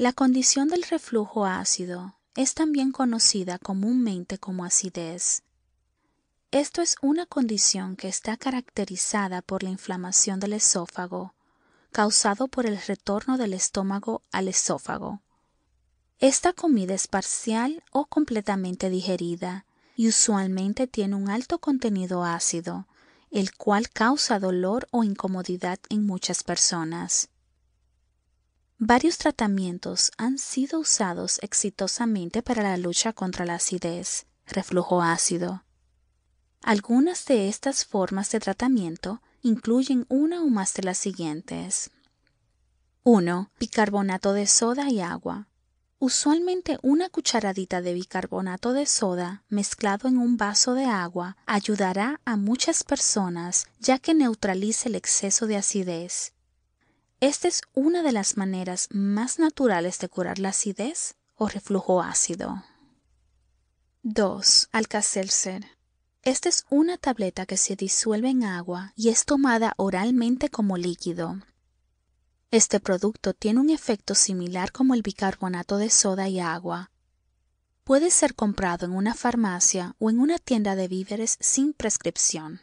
La condición del reflujo ácido es también conocida comúnmente como acidez. Esto es una condición que está caracterizada por la inflamación del esófago, causado por el retorno del estómago al esófago. Esta comida es parcial o completamente digerida y usualmente tiene un alto contenido ácido, el cual causa dolor o incomodidad en muchas personas. Varios tratamientos han sido usados exitosamente para la lucha contra la acidez, reflujo ácido. Algunas de estas formas de tratamiento incluyen una o más de las siguientes. 1. Bicarbonato de soda y agua. Usualmente una cucharadita de bicarbonato de soda mezclado en un vaso de agua ayudará a muchas personas ya que neutraliza el exceso de acidez esta es una de las maneras más naturales de curar la acidez o reflujo ácido. 2. Alcacelser. Esta es una tableta que se disuelve en agua y es tomada oralmente como líquido. Este producto tiene un efecto similar como el bicarbonato de soda y agua. Puede ser comprado en una farmacia o en una tienda de víveres sin prescripción.